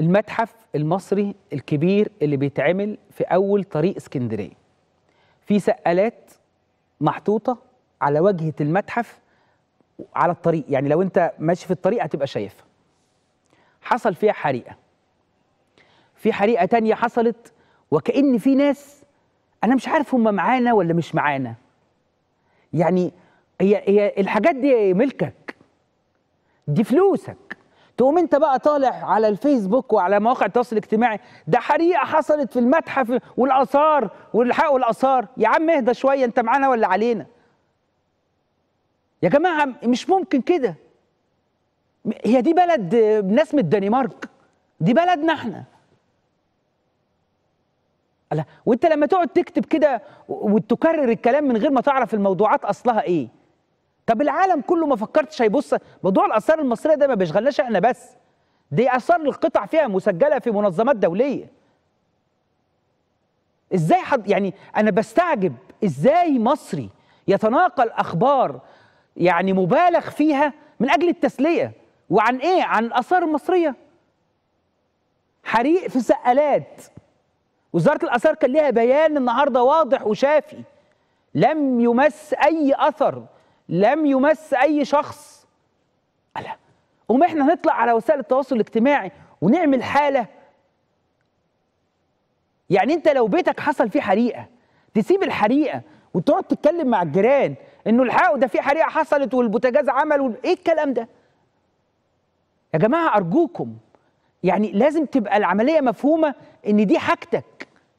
المتحف المصري الكبير اللي بيتعمل في أول طريق اسكندرية في سقالات محطوطة على واجهة المتحف على الطريق يعني لو أنت ماشي في الطريق هتبقى شايفها حصل فيها حريقة في حريقة تانية حصلت وكأن في ناس أنا مش عارف هم معانا ولا مش معانا يعني هي هي الحاجات دي ملكك دي فلوسك تقوم انت بقى طالع على الفيسبوك وعلى مواقع التواصل الاجتماعي ده حريقه حصلت في المتحف والاثار والحق والاثار يا عم اهدى شويه انت معانا ولا علينا يا جماعه مش ممكن كده هي دي بلد ناس من الدنمارك دي بلدنا احنا وانت لما تقعد تكتب كده وتكرر الكلام من غير ما تعرف الموضوعات اصلها ايه طب العالم كله ما فكرتش هيبص موضوع الاثار المصريه ده ما بيشغلناش احنا بس دي اثار القطع فيها مسجله في منظمات دوليه ازاي حد يعني انا بستعجب ازاي مصري يتناقل اخبار يعني مبالغ فيها من اجل التسليه وعن ايه عن الاثار المصريه حريق في سقالات وزاره الاثار كان لها بيان النهارده واضح وشافي لم يمس اي اثر لم يمس اي شخص ألا قوم احنا هنطلع على وسائل التواصل الاجتماعي ونعمل حاله يعني انت لو بيتك حصل فيه حريقه تسيب الحريقه وتقعد تتكلم مع الجيران انه الحقوا ده في حريقه حصلت والبوتاجاز عمل ايه الكلام ده يا جماعه ارجوكم يعني لازم تبقى العمليه مفهومه ان دي حاجتك